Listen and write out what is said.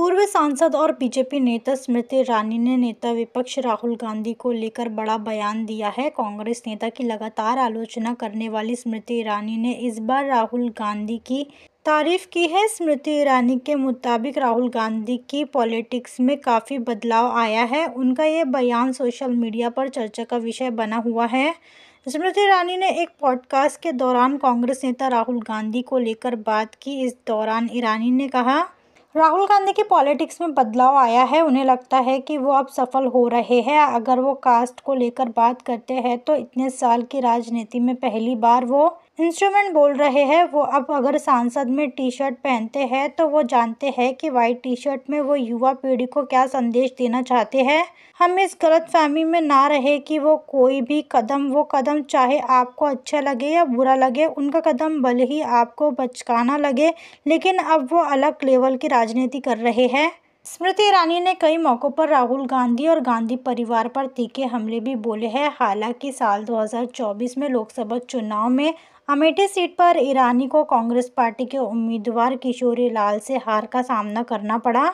पूर्व सांसद और बीजेपी नेता स्मृति ईरानी ने नेता विपक्ष राहुल गांधी को लेकर बड़ा बयान दिया है कांग्रेस नेता की लगातार आलोचना करने वाली स्मृति ईरानी ने इस बार राहुल गांधी की तारीफ की है स्मृति ईरानी के मुताबिक राहुल गांधी की पॉलिटिक्स में काफ़ी बदलाव आया है उनका यह बयान सोशल मीडिया पर चर्चा का विषय बना हुआ है स्मृति ईरानी ने एक पॉडकास्ट के दौरान कांग्रेस नेता राहुल गांधी को लेकर बात की इस दौरान ईरानी ने कहा राहुल गांधी की पॉलिटिक्स में बदलाव आया है उन्हें लगता है कि वो अब सफल हो रहे हैं अगर वो कास्ट को लेकर बात करते हैं तो इतने साल की राजनीति में पहली बार वो इंस्ट्रूमेंट बोल रहे हैं वो अब अगर सांसद में टी शर्ट पहनते हैं तो वो जानते हैं कि वाइट टी शर्ट में वो युवा पीढ़ी को क्या संदेश देना चाहते हैं हम इस गलत फहमी में ना रहे कि वो कोई भी कदम वो कदम चाहे आपको अच्छा लगे या बुरा लगे उनका कदम भले ही आपको बचकाना लगे लेकिन अब वो अलग लेवल की राजनीति कर रहे हैं स्मृति ईरानी ने कई मौक़ों पर राहुल गांधी और गांधी परिवार पर तीखे हमले भी बोले हैं हालांकि साल 2024 में लोकसभा चुनाव में अमेठी सीट पर ईरानी को कांग्रेस पार्टी के उम्मीदवार किशोरी लाल से हार का सामना करना पड़ा